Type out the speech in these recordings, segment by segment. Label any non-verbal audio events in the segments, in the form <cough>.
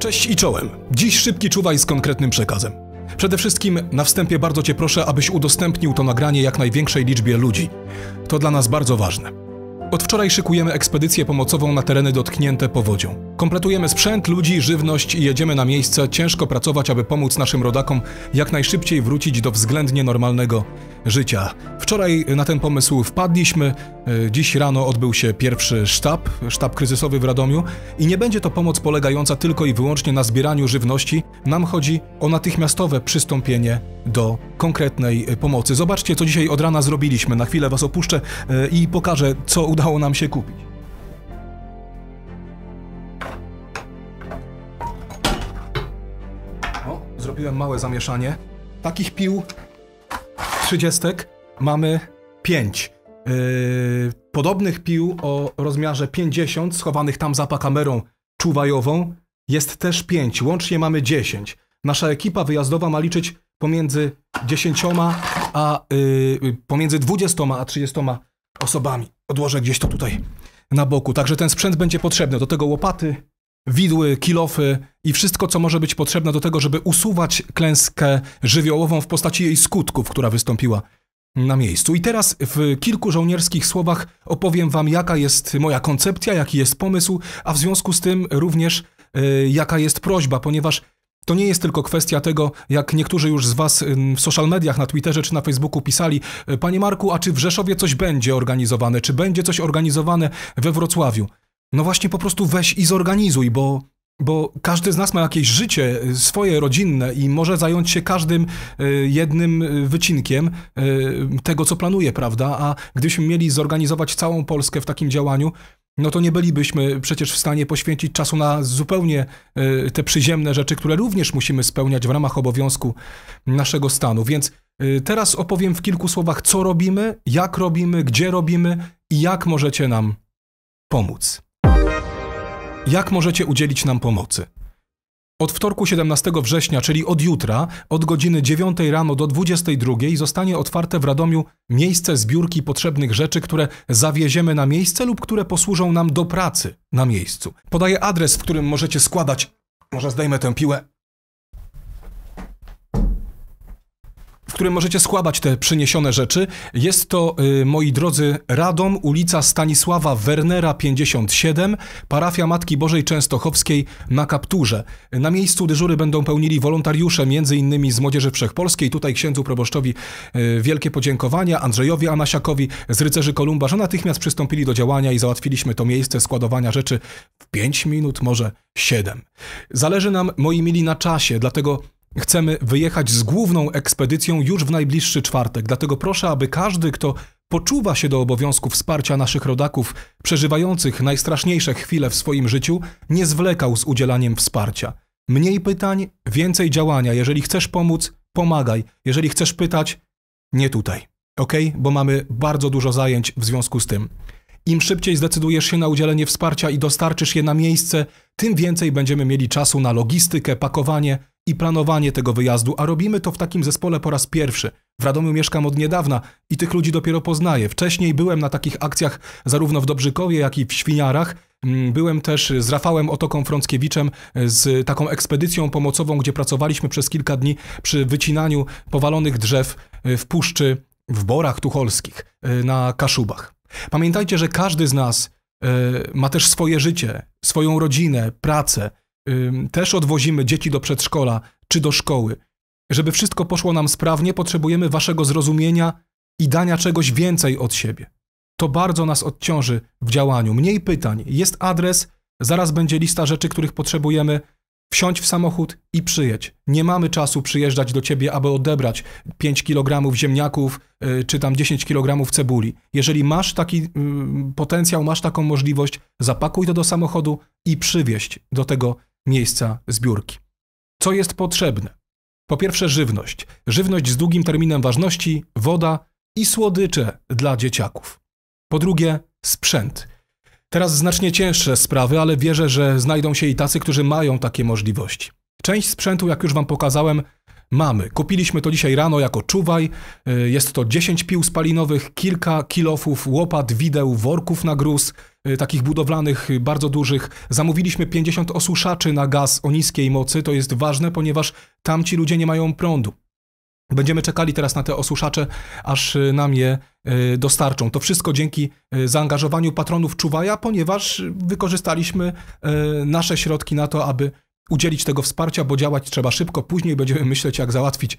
Cześć i czołem. Dziś szybki czuwaj z konkretnym przekazem. Przede wszystkim na wstępie bardzo Cię proszę, abyś udostępnił to nagranie jak największej liczbie ludzi. To dla nas bardzo ważne. Od wczoraj szykujemy ekspedycję pomocową na tereny dotknięte powodzią. Kompletujemy sprzęt, ludzi, żywność i jedziemy na miejsce ciężko pracować, aby pomóc naszym rodakom jak najszybciej wrócić do względnie normalnego życia. Wczoraj na ten pomysł wpadliśmy, e, dziś rano odbył się pierwszy sztab, sztab kryzysowy w Radomiu i nie będzie to pomoc polegająca tylko i wyłącznie na zbieraniu żywności, nam chodzi o natychmiastowe przystąpienie do konkretnej e, pomocy. Zobaczcie, co dzisiaj od rana zrobiliśmy. Na chwilę Was opuszczę e, i pokażę, co udało nam się kupić. robiłem małe zamieszanie. Takich pił trzydziestek mamy pięć. Yy, podobnych pił o rozmiarze 50, schowanych tam za kamerą czuwajową, jest też pięć. Łącznie mamy 10. Nasza ekipa wyjazdowa ma liczyć pomiędzy 10 a yy, yy pomiędzy 20 a 30 osobami. Odłożę gdzieś to tutaj na boku. Także ten sprzęt będzie potrzebny. Do tego łopaty, widły, kilofy i wszystko, co może być potrzebne do tego, żeby usuwać klęskę żywiołową w postaci jej skutków, która wystąpiła na miejscu. I teraz w kilku żołnierskich słowach opowiem Wam, jaka jest moja koncepcja, jaki jest pomysł, a w związku z tym również yy, jaka jest prośba, ponieważ to nie jest tylko kwestia tego, jak niektórzy już z Was w social mediach, na Twitterze czy na Facebooku pisali, e, Panie Marku, a czy w Rzeszowie coś będzie organizowane, czy będzie coś organizowane we Wrocławiu? No właśnie po prostu weź i zorganizuj, bo bo każdy z nas ma jakieś życie swoje, rodzinne i może zająć się każdym e, jednym e, wycinkiem e, tego, co planuje, prawda? A gdybyśmy mieli zorganizować całą Polskę w takim działaniu, no to nie bylibyśmy przecież w stanie poświęcić czasu na zupełnie te przyziemne rzeczy, które również musimy spełniać w ramach obowiązku naszego stanu. Więc teraz opowiem w kilku słowach, co robimy, jak robimy, gdzie robimy i jak możecie nam pomóc. Jak możecie udzielić nam pomocy? Od wtorku 17 września, czyli od jutra, od godziny 9 rano do 22 zostanie otwarte w Radomiu miejsce zbiórki potrzebnych rzeczy, które zawieziemy na miejsce lub które posłużą nam do pracy na miejscu. Podaję adres, w którym możecie składać. Może zdejmę tę piłę. w którym możecie składać te przyniesione rzeczy. Jest to, y, moi drodzy, Radom, ulica Stanisława Wernera 57, parafia Matki Bożej Częstochowskiej na Kapturze. Na miejscu dyżury będą pełnili wolontariusze, między innymi z Młodzieży Wszechpolskiej. Tutaj księdzu proboszczowi y, wielkie podziękowania, Andrzejowi Amasiakowi z Rycerzy Kolumba, że natychmiast przystąpili do działania i załatwiliśmy to miejsce składowania rzeczy w 5 minut, może 7. Zależy nam, moi mili, na czasie, dlatego Chcemy wyjechać z główną ekspedycją już w najbliższy czwartek, dlatego proszę, aby każdy, kto poczuwa się do obowiązku wsparcia naszych rodaków przeżywających najstraszniejsze chwile w swoim życiu, nie zwlekał z udzielaniem wsparcia. Mniej pytań, więcej działania. Jeżeli chcesz pomóc, pomagaj. Jeżeli chcesz pytać, nie tutaj. Ok? Bo mamy bardzo dużo zajęć w związku z tym. Im szybciej zdecydujesz się na udzielenie wsparcia i dostarczysz je na miejsce, tym więcej będziemy mieli czasu na logistykę, pakowanie i planowanie tego wyjazdu, a robimy to w takim zespole po raz pierwszy. W Radomiu mieszkam od niedawna i tych ludzi dopiero poznaję. Wcześniej byłem na takich akcjach zarówno w Dobrzykowie, jak i w Świniarach. Mm, byłem też z Rafałem Otoką Frąckiewiczem e, z taką ekspedycją pomocową, gdzie pracowaliśmy przez kilka dni przy wycinaniu powalonych drzew e, w puszczy w Borach Tucholskich e, na Kaszubach. Pamiętajcie, że każdy z nas ma też swoje życie, swoją rodzinę, pracę, też odwozimy dzieci do przedszkola czy do szkoły. Żeby wszystko poszło nam sprawnie, potrzebujemy waszego zrozumienia i dania czegoś więcej od siebie. To bardzo nas odciąży w działaniu. Mniej pytań. Jest adres, zaraz będzie lista rzeczy, których potrzebujemy. Wsiądź w samochód i przyjedź. Nie mamy czasu przyjeżdżać do ciebie, aby odebrać 5 kg ziemniaków y, czy tam 10 kg cebuli. Jeżeli masz taki y, potencjał, masz taką możliwość, zapakuj to do samochodu i przywieź do tego miejsca zbiórki. Co jest potrzebne? Po pierwsze żywność. Żywność z długim terminem ważności, woda i słodycze dla dzieciaków. Po drugie sprzęt. Teraz znacznie cięższe sprawy, ale wierzę, że znajdą się i tacy, którzy mają takie możliwości. Część sprzętu, jak już Wam pokazałem, mamy. Kupiliśmy to dzisiaj rano jako czuwaj. Y, jest to 10 pił spalinowych, kilka kilofów, łopat, wideł, worków na gruz, y, takich budowlanych, y, bardzo dużych. Zamówiliśmy 50 osuszaczy na gaz o niskiej mocy. To jest ważne, ponieważ tamci ludzie nie mają prądu. Będziemy czekali teraz na te osuszacze, aż nam je dostarczą. To wszystko dzięki zaangażowaniu patronów Czuwaja, ponieważ wykorzystaliśmy nasze środki na to, aby udzielić tego wsparcia, bo działać trzeba szybko, później będziemy myśleć, jak załatwić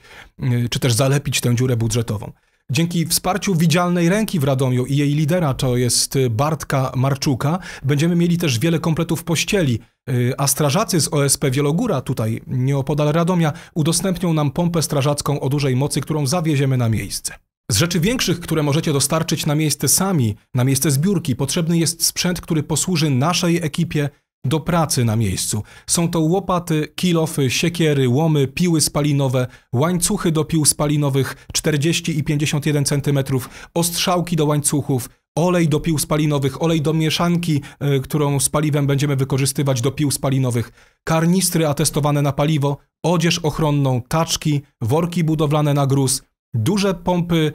y, czy też zalepić tę dziurę budżetową. Dzięki wsparciu widzialnej ręki w Radomiu i jej lidera, to jest Bartka Marczuka, będziemy mieli też wiele kompletów pościeli, y, a strażacy z OSP Wielogóra, tutaj nieopodal Radomia, udostępnią nam pompę strażacką o dużej mocy, którą zawieziemy na miejsce. Z rzeczy większych, które możecie dostarczyć na miejsce sami, na miejsce zbiórki, potrzebny jest sprzęt, który posłuży naszej ekipie do pracy na miejscu. Są to łopaty, kilofy, siekiery, łomy, piły spalinowe, łańcuchy do pił spalinowych 40 i 51 cm, ostrzałki do łańcuchów, olej do pił spalinowych, olej do mieszanki, y, którą z paliwem będziemy wykorzystywać do pił spalinowych, karnistry atestowane na paliwo, odzież ochronną, taczki, worki budowlane na gruz, duże pompy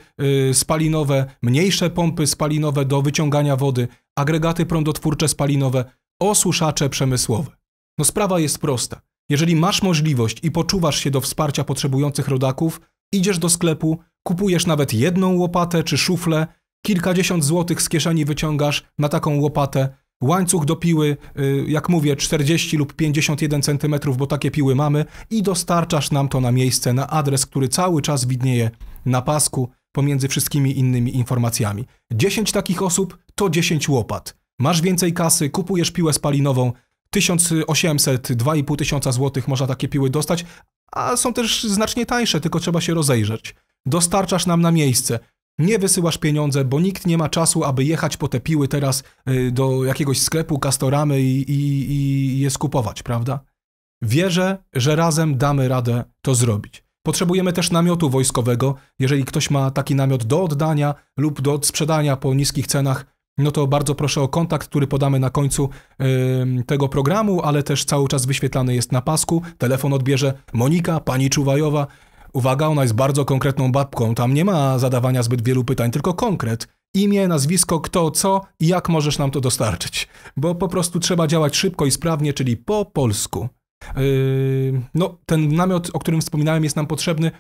y, spalinowe, mniejsze pompy spalinowe do wyciągania wody, agregaty prądotwórcze spalinowe, osłuszacze przemysłowe. No sprawa jest prosta. Jeżeli masz możliwość i poczuwasz się do wsparcia potrzebujących rodaków, idziesz do sklepu, kupujesz nawet jedną łopatę czy szuflę, kilkadziesiąt złotych z kieszeni wyciągasz na taką łopatę, łańcuch do piły, y, jak mówię, 40 lub 51 cm, bo takie piły mamy, i dostarczasz nam to na miejsce, na adres, który cały czas widnieje na pasku pomiędzy wszystkimi innymi informacjami. 10 takich osób to 10 łopat masz więcej kasy, kupujesz piłę spalinową, 1800, 2500 zł można takie piły dostać, a są też znacznie tańsze, tylko trzeba się rozejrzeć. Dostarczasz nam na miejsce. Nie wysyłasz pieniądze, bo nikt nie ma czasu, aby jechać po te piły teraz y, do jakiegoś sklepu kastoramy i, i, i je skupować, prawda? Wierzę, że razem damy radę to zrobić. Potrzebujemy też namiotu wojskowego. Jeżeli ktoś ma taki namiot do oddania lub do sprzedania po niskich cenach, no to bardzo proszę o kontakt, który podamy na końcu yy, tego programu, ale też cały czas wyświetlany jest na pasku. Telefon odbierze Monika, pani Czuwajowa. Uwaga, ona jest bardzo konkretną babką. Tam nie ma zadawania zbyt wielu pytań, tylko konkret. Imię, nazwisko, kto, co i jak możesz nam to dostarczyć. Bo po prostu trzeba działać szybko i sprawnie, czyli po polsku. Yy, no, ten namiot, o którym wspominałem, jest nam potrzebny,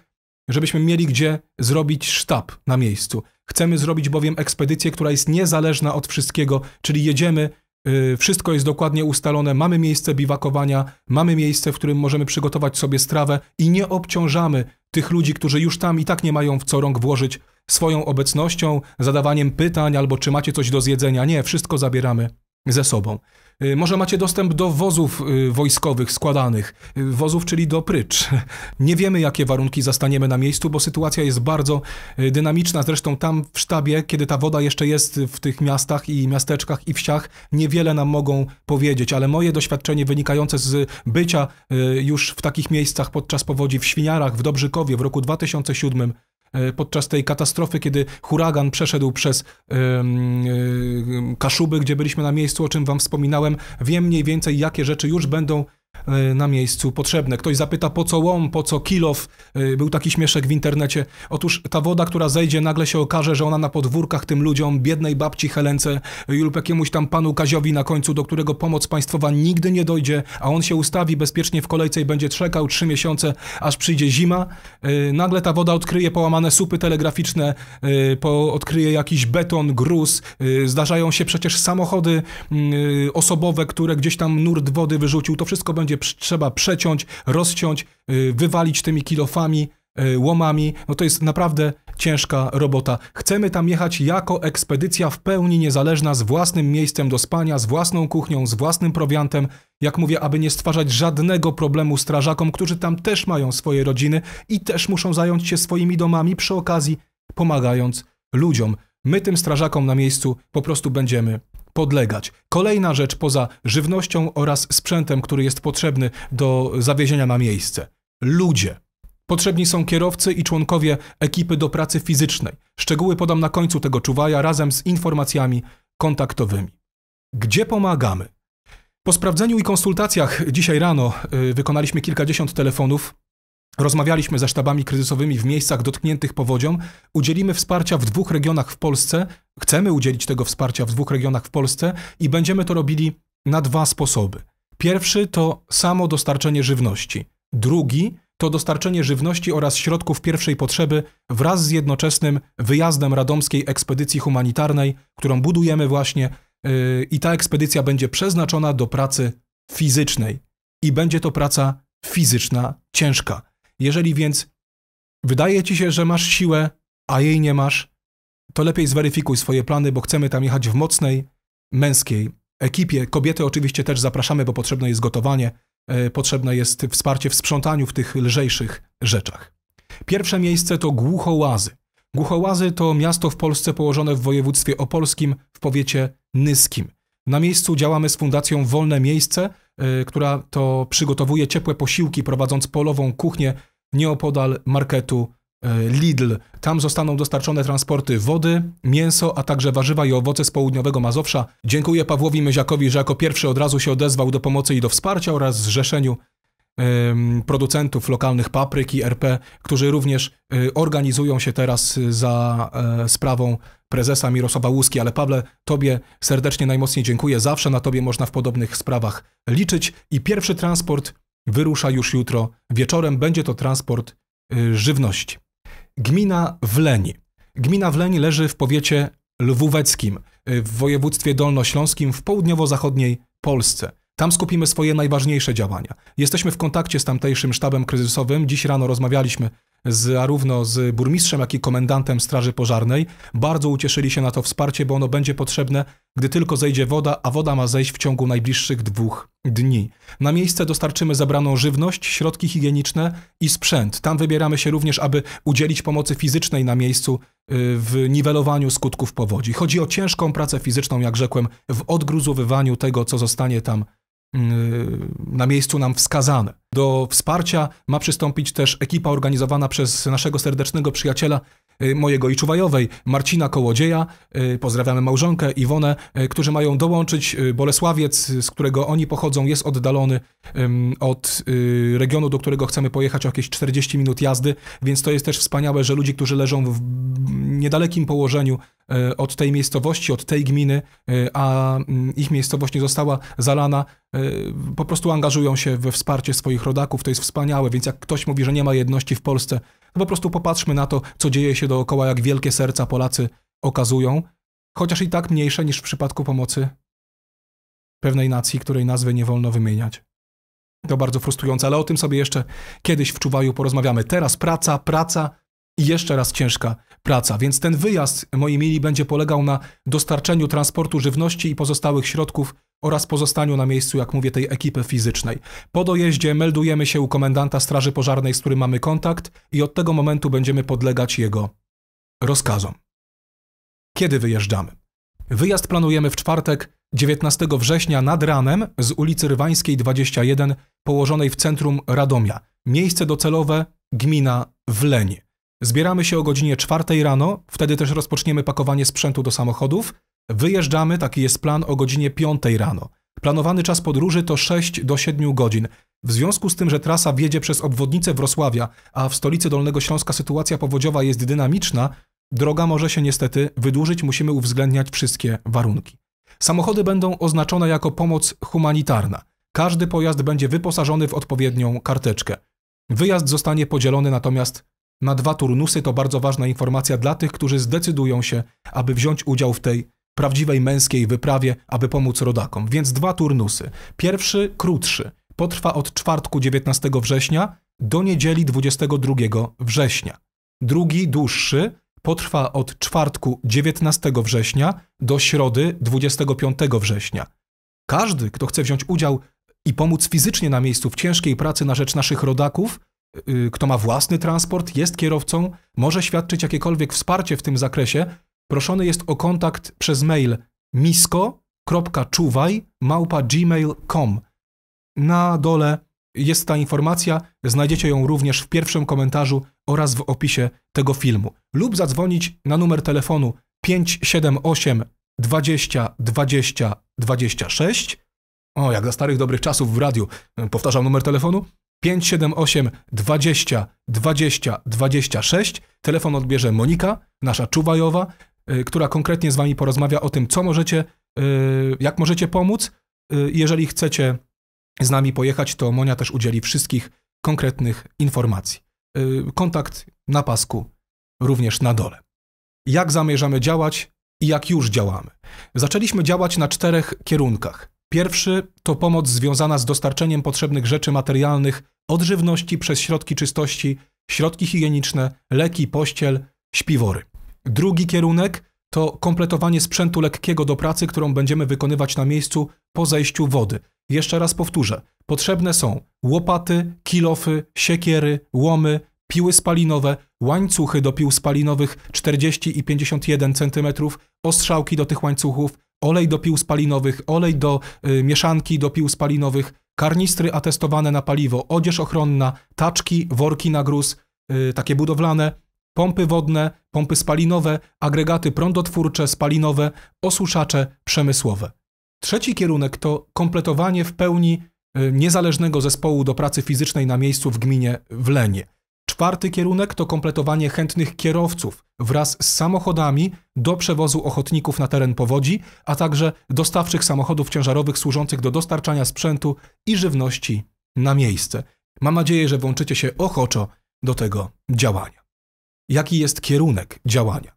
żebyśmy mieli gdzie zrobić sztab na miejscu. Chcemy zrobić bowiem ekspedycję, która jest niezależna od wszystkiego, czyli jedziemy, y, wszystko jest dokładnie ustalone, mamy miejsce biwakowania, mamy miejsce, w którym możemy przygotować sobie strawę i nie obciążamy tych ludzi, którzy już tam i tak nie mają w co rąk włożyć swoją obecnością, zadawaniem pytań albo czy macie coś do zjedzenia. Nie, wszystko zabieramy ze sobą. Y, może macie dostęp do wozów y, wojskowych składanych, y, wozów, czyli do prycz. <laughs> Nie wiemy, jakie warunki zastaniemy na miejscu, bo sytuacja jest bardzo dynamiczna. Zresztą tam w sztabie, kiedy ta woda jeszcze jest w tych miastach i miasteczkach i wsiach, niewiele nam mogą powiedzieć, ale moje doświadczenie wynikające z bycia już w takich miejscach podczas powodzi w Świniarach, w Dobrzykowie w roku 2007 E, podczas tej katastrofy, kiedy huragan przeszedł przez e, Kaszuby, gdzie byliśmy na miejscu, o czym wam wspominałem, wiem mniej więcej, jakie rzeczy już będą Y, na miejscu potrzebne. Ktoś zapyta, po co łom, po co kilow. Y, był taki śmieszek w internecie. Otóż ta woda, która zejdzie, nagle się okaże, że ona na podwórkach tym ludziom, biednej babci Helence lub jakiemuś tam panu Kaziowi na końcu, do którego pomoc państwowa nigdy nie dojdzie, a on się ustawi bezpiecznie w kolejce i będzie czekał trzy miesiące, aż przyjdzie zima. Y, nagle ta woda odkryje połamane supy telegraficzne, odkryje jakiś beton, gruz. Zdarzają się przecież samochody osobowe, które gdzieś tam nurt wody wyrzucił. To wszystko będzie gdzie trzeba przeciąć, rozciąć, y, wywalić tymi kilofami, y, łomami. No to jest naprawdę ciężka robota. Chcemy tam jechać jako ekspedycja w pełni niezależna, z własnym miejscem do spania, z własną kuchnią, z własnym prowiantem. Jak mówię, aby nie stwarzać żadnego problemu strażakom, którzy tam też mają swoje rodziny i też muszą zająć się swoimi domami, przy okazji pomagając ludziom. My tym strażakom na miejscu po prostu będziemy podlegać. Kolejna rzecz poza żywnością oraz sprzętem, który jest potrzebny do zawiezienia na miejsce. Ludzie. Potrzebni są kierowcy i członkowie ekipy do pracy fizycznej. Szczegóły podam na końcu tego czuwaja razem z informacjami kontaktowymi. Gdzie pomagamy? Po sprawdzeniu i konsultacjach dzisiaj rano yy, wykonaliśmy kilkadziesiąt telefonów Rozmawialiśmy ze sztabami kryzysowymi w miejscach dotkniętych powodzią. Udzielimy wsparcia w dwóch regionach w Polsce. Chcemy udzielić tego wsparcia w dwóch regionach w Polsce i będziemy to robili na dwa sposoby. Pierwszy to samo dostarczenie żywności. Drugi to dostarczenie żywności oraz środków pierwszej potrzeby wraz z jednoczesnym wyjazdem radomskiej ekspedycji humanitarnej, którą budujemy właśnie. Yy, I ta ekspedycja będzie przeznaczona do pracy fizycznej. I będzie to praca fizyczna, ciężka. Jeżeli więc wydaje ci się, że masz siłę, a jej nie masz, to lepiej zweryfikuj swoje plany, bo chcemy tam jechać w mocnej, męskiej ekipie. Kobiety oczywiście też zapraszamy, bo potrzebne jest gotowanie, e, potrzebne jest wsparcie w sprzątaniu w tych lżejszych rzeczach. Pierwsze miejsce to Głuchołazy. Głuchołazy to miasto w Polsce położone w województwie opolskim w powiecie nyskim. Na miejscu działamy z Fundacją Wolne Miejsce, Y, która to przygotowuje ciepłe posiłki, prowadząc polową kuchnię nieopodal marketu y, Lidl. Tam zostaną dostarczone transporty wody, mięso, a także warzywa i owoce z południowego Mazowsza. Dziękuję Pawłowi Myziakowi, że jako pierwszy od razu się odezwał do pomocy i do wsparcia oraz zrzeszeniu producentów lokalnych papryki RP, którzy również y, organizują się teraz za e, sprawą prezesa Mirosława Łuski, ale Pawle, tobie serdecznie najmocniej dziękuję. Zawsze na tobie można w podobnych sprawach liczyć i pierwszy transport wyrusza już jutro wieczorem. Będzie to transport y, żywności. Gmina Wleń. Gmina Wleń leży w powiecie lwóweckim, y, w województwie dolnośląskim w południowo-zachodniej Polsce. Tam skupimy swoje najważniejsze działania. Jesteśmy w kontakcie z tamtejszym sztabem kryzysowym. Dziś rano rozmawialiśmy zarówno z burmistrzem, jak i komendantem Straży Pożarnej. Bardzo ucieszyli się na to wsparcie, bo ono będzie potrzebne, gdy tylko zejdzie woda, a woda ma zejść w ciągu najbliższych dwóch dni. Na miejsce dostarczymy zabraną żywność, środki higieniczne i sprzęt. Tam wybieramy się również, aby udzielić pomocy fizycznej na miejscu y, w niwelowaniu skutków powodzi. Chodzi o ciężką pracę fizyczną, jak rzekłem, w odgruzowywaniu tego, co zostanie tam na miejscu nam wskazane. Do wsparcia ma przystąpić też ekipa organizowana przez naszego serdecznego przyjaciela y, mojego i Czuwajowej, Marcina Kołodzieja, y, pozdrawiamy małżonkę, Iwonę, y, którzy mają dołączyć. Bolesławiec, z którego oni pochodzą, jest oddalony od regionu, do którego chcemy pojechać o jakieś 40 minut jazdy, więc to jest też wspaniałe, że ludzie, którzy leżą w niedalekim położeniu od tej miejscowości, od tej gminy, a mm, ich miejscowość nie została zalana E, po prostu angażują się we wsparcie swoich rodaków, to jest wspaniałe, więc jak ktoś mówi, że nie ma jedności w Polsce, to po prostu popatrzmy na to, co dzieje się dookoła, jak wielkie serca Polacy okazują, chociaż i tak mniejsze niż w przypadku pomocy pewnej nacji, której nazwy nie wolno wymieniać. To bardzo frustrujące, ale o tym sobie jeszcze kiedyś w Czuwaju porozmawiamy. Teraz praca, praca i jeszcze raz ciężka praca. Więc ten wyjazd, moi mili, będzie polegał na dostarczeniu transportu żywności i pozostałych środków oraz pozostaniu na miejscu, jak mówię, tej ekipy fizycznej. Po dojeździe meldujemy się u komendanta Straży Pożarnej, z którym mamy kontakt i od tego momentu będziemy podlegać jego rozkazom. Kiedy wyjeżdżamy? Wyjazd planujemy w czwartek 19 września nad ranem z ulicy Rywańskiej 21 położonej w centrum Radomia. Miejsce docelowe gmina Wleń. Zbieramy się o godzinie 4 rano, wtedy też rozpoczniemy pakowanie sprzętu do samochodów Wyjeżdżamy, taki jest plan, o godzinie 5 rano. Planowany czas podróży to 6 do 7 godzin. W związku z tym, że trasa wiedzie przez obwodnicę Wrocławia, a w stolicy Dolnego Śląska sytuacja powodziowa jest dynamiczna, droga może się niestety wydłużyć, musimy uwzględniać wszystkie warunki. Samochody będą oznaczone jako pomoc humanitarna. Każdy pojazd będzie wyposażony w odpowiednią karteczkę. Wyjazd zostanie podzielony natomiast na dwa turnusy. To bardzo ważna informacja dla tych, którzy zdecydują się, aby wziąć udział w tej prawdziwej męskiej wyprawie, aby pomóc rodakom, więc dwa turnusy. Pierwszy, krótszy, potrwa od czwartku 19 września do niedzieli 22 września. Drugi, dłuższy, potrwa od czwartku 19 września do środy 25 września. Każdy, kto chce wziąć udział i pomóc fizycznie na miejscu w ciężkiej pracy na rzecz naszych rodaków, y, kto ma własny transport, jest kierowcą, może świadczyć jakiekolwiek wsparcie w tym zakresie, Proszony jest o kontakt przez mail misko.czuwaj Na dole jest ta informacja, znajdziecie ją również w pierwszym komentarzu oraz w opisie tego filmu. Lub zadzwonić na numer telefonu 578 20 20 26. O, jak za starych dobrych czasów w radiu. Powtarzam numer telefonu. 578 20 20 26. Telefon odbierze Monika, nasza czuwajowa. Y, która konkretnie z wami porozmawia o tym, co możecie, y, jak możecie pomóc. Y, jeżeli chcecie z nami pojechać, to Monia też udzieli wszystkich konkretnych informacji. Kontakt na pasku również na dole. Jak zamierzamy działać i jak już działamy? Zaczęliśmy działać na czterech kierunkach. Pierwszy to pomoc związana z dostarczeniem potrzebnych rzeczy materialnych od żywności przez środki czystości, środki higieniczne, leki, pościel, śpiwory. Drugi kierunek to kompletowanie sprzętu lekkiego do pracy, którą będziemy wykonywać na miejscu po zejściu wody. Jeszcze raz powtórzę, potrzebne są łopaty, kilofy, siekiery, łomy, piły spalinowe, łańcuchy do pił spalinowych 40 i 51 cm, ostrzałki do tych łańcuchów, olej do pił spalinowych, olej do y, mieszanki do pił spalinowych, karnistry atestowane na paliwo, odzież ochronna, taczki, worki na gruz, y, takie budowlane, pompy wodne, pompy spalinowe, agregaty prądotwórcze, spalinowe, osuszacze przemysłowe. Trzeci kierunek to kompletowanie w pełni y, niezależnego zespołu do pracy fizycznej na miejscu w gminie w Lenie. Czwarty kierunek to kompletowanie chętnych kierowców wraz z samochodami do przewozu ochotników na teren powodzi, a także dostawczych samochodów ciężarowych służących do dostarczania sprzętu i żywności na miejsce. Mam nadzieję, że włączycie się ochoczo do tego działania jaki jest kierunek działania.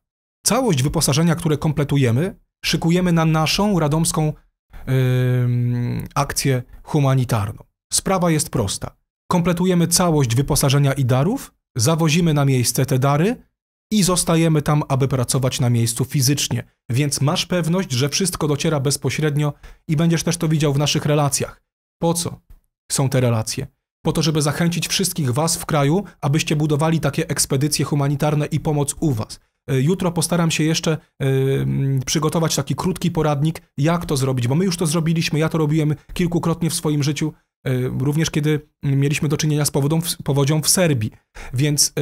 Całość wyposażenia, które kompletujemy, szykujemy na naszą radomską yy, akcję humanitarną. Sprawa jest prosta. Kompletujemy całość wyposażenia i darów, zawozimy na miejsce te dary i zostajemy tam, aby pracować na miejscu fizycznie. Więc masz pewność, że wszystko dociera bezpośrednio i będziesz też to widział w naszych relacjach. Po co są te relacje? po to, żeby zachęcić wszystkich Was w kraju, abyście budowali takie ekspedycje humanitarne i pomoc u Was. E, jutro postaram się jeszcze e, przygotować taki krótki poradnik, jak to zrobić, bo my już to zrobiliśmy, ja to robiłem kilkukrotnie w swoim życiu, e, również kiedy mieliśmy do czynienia z powodą, powodzią w Serbii. Więc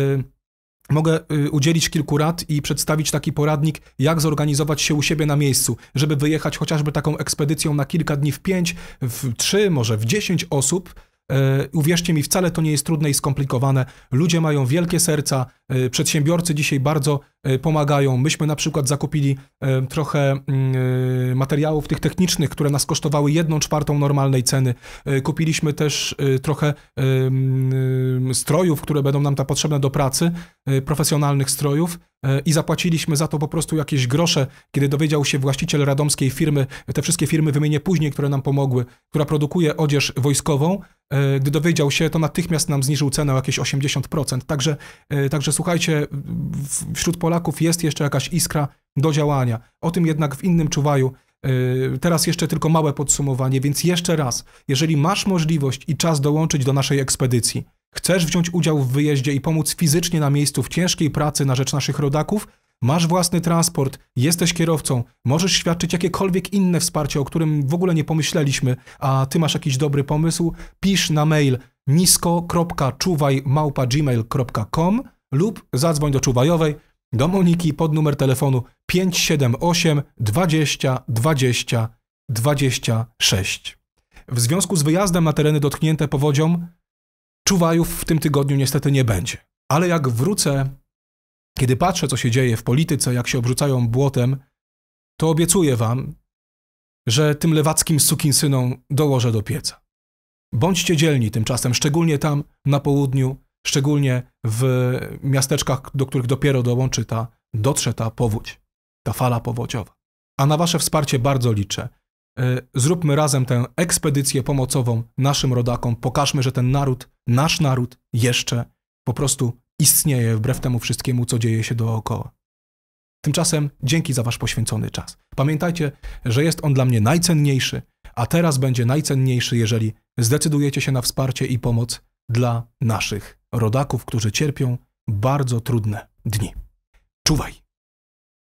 mogę udzielić kilku rad i przedstawić taki poradnik, jak zorganizować się u siebie na miejscu, żeby wyjechać chociażby taką ekspedycją na kilka dni w pięć, w trzy, może w dziesięć osób E, uwierzcie mi, wcale to nie jest trudne i skomplikowane. Ludzie mają wielkie serca, E, przedsiębiorcy dzisiaj bardzo e, pomagają. Myśmy na przykład zakupili e, trochę mm, materiałów tych technicznych, które nas kosztowały jedną czwartą normalnej ceny. Kupiliśmy też trochę mm, strojów, które będą nam ta potrzebne do pracy, profesjonalnych strojów i zapłaciliśmy za to po prostu jakieś grosze, kiedy dowiedział się właściciel radomskiej firmy, te wszystkie firmy wymienię później, które nam pomogły, która produkuje odzież wojskową, gdy dowiedział się, to natychmiast nam zniżył cenę o jakieś 80%. Także, także słuchajcie, wśród Polaków jest jeszcze jakaś iskra do działania. O tym jednak w innym czuwaju. Y, teraz jeszcze tylko małe podsumowanie, więc jeszcze raz, jeżeli masz możliwość i czas dołączyć do naszej ekspedycji, chcesz wziąć udział w wyjeździe i pomóc fizycznie na miejscu w ciężkiej pracy na rzecz naszych rodaków, masz własny transport, jesteś kierowcą, możesz świadczyć jakiekolwiek inne wsparcie, o którym w ogóle nie pomyśleliśmy, a ty masz jakiś dobry pomysł, pisz na mail nisko.czuwajmałpa.gmail.com lub zadzwoń do Czuwajowej, do Moniki pod numer telefonu 578 20 20 26. W związku z wyjazdem na tereny dotknięte powodzią, Czuwajów w tym tygodniu niestety nie będzie. Ale jak wrócę, kiedy patrzę, co się dzieje w polityce, jak się obrzucają błotem, to obiecuję wam, że tym lewackim sukinsynom dołożę do pieca. Bądźcie dzielni tymczasem, szczególnie tam na południu, szczególnie w miasteczkach, do których dopiero dołączy ta, dotrze ta powódź, ta fala powodziowa. A na Wasze wsparcie bardzo liczę. Y, zróbmy razem tę ekspedycję pomocową naszym rodakom, pokażmy, że ten naród, nasz naród jeszcze po prostu istnieje wbrew temu wszystkiemu, co dzieje się dookoła. Tymczasem dzięki za Wasz poświęcony czas. Pamiętajcie, że jest on dla mnie najcenniejszy, a teraz będzie najcenniejszy, jeżeli zdecydujecie się na wsparcie i pomoc dla naszych rodaków, którzy cierpią bardzo trudne dni. Czuwaj!